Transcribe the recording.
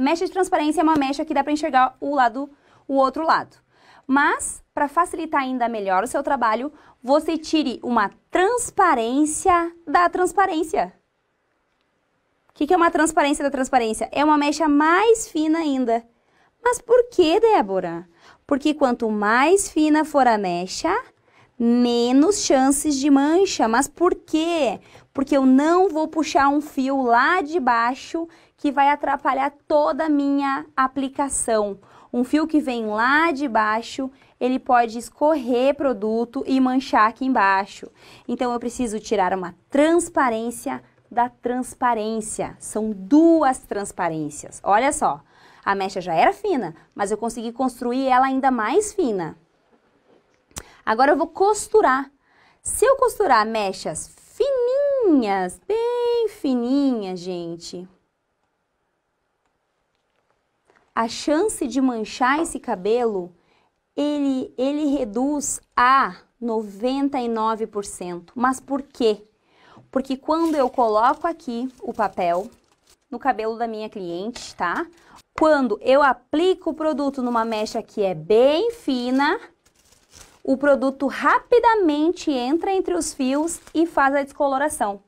Mecha de transparência é uma mecha que dá para enxergar o lado, o outro lado. Mas, para facilitar ainda melhor o seu trabalho, você tire uma transparência da transparência. O que, que é uma transparência da transparência? É uma mecha mais fina ainda. Mas por que, Débora? Porque quanto mais fina for a mecha, menos chances de mancha. Mas por quê? Porque eu não vou puxar um fio lá de baixo que vai atrapalhar toda a minha aplicação. Um fio que vem lá de baixo, ele pode escorrer produto e manchar aqui embaixo. Então eu preciso tirar uma transparência da transparência. São duas transparências. Olha só, a mecha já era fina, mas eu consegui construir ela ainda mais fina. Agora eu vou costurar. Se eu costurar mechas fininhas, bem fininhas, gente, a chance de manchar esse cabelo, ele, ele reduz a 99%. Mas por quê? Porque quando eu coloco aqui o papel no cabelo da minha cliente, tá? Quando eu aplico o produto numa mecha que é bem fina, o produto rapidamente entra entre os fios e faz a descoloração.